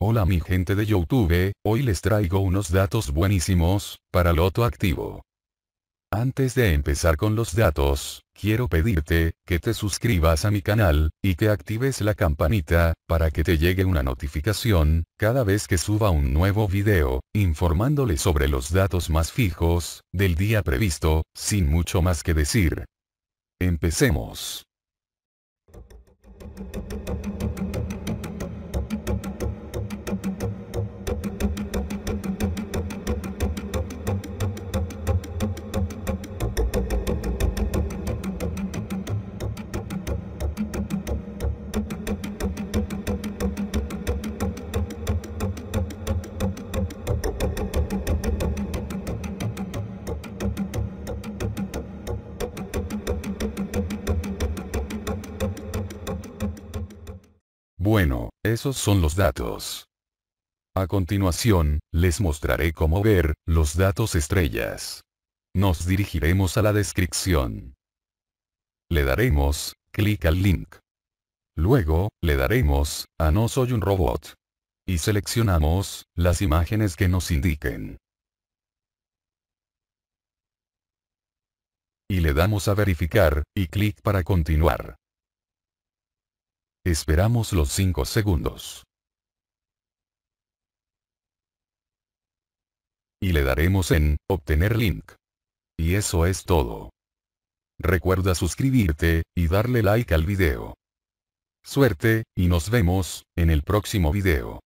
Hola mi gente de Youtube, hoy les traigo unos datos buenísimos, para Loto Activo. Antes de empezar con los datos, quiero pedirte, que te suscribas a mi canal, y que actives la campanita, para que te llegue una notificación, cada vez que suba un nuevo video, informándole sobre los datos más fijos, del día previsto, sin mucho más que decir. Empecemos. Bueno, esos son los datos. A continuación, les mostraré cómo ver los datos estrellas. Nos dirigiremos a la descripción. Le daremos clic al link. Luego, le daremos a No soy un robot. Y seleccionamos las imágenes que nos indiquen. Y le damos a verificar y clic para continuar. Esperamos los 5 segundos. Y le daremos en Obtener link. Y eso es todo. Recuerda suscribirte y darle like al video. Suerte, y nos vemos en el próximo video.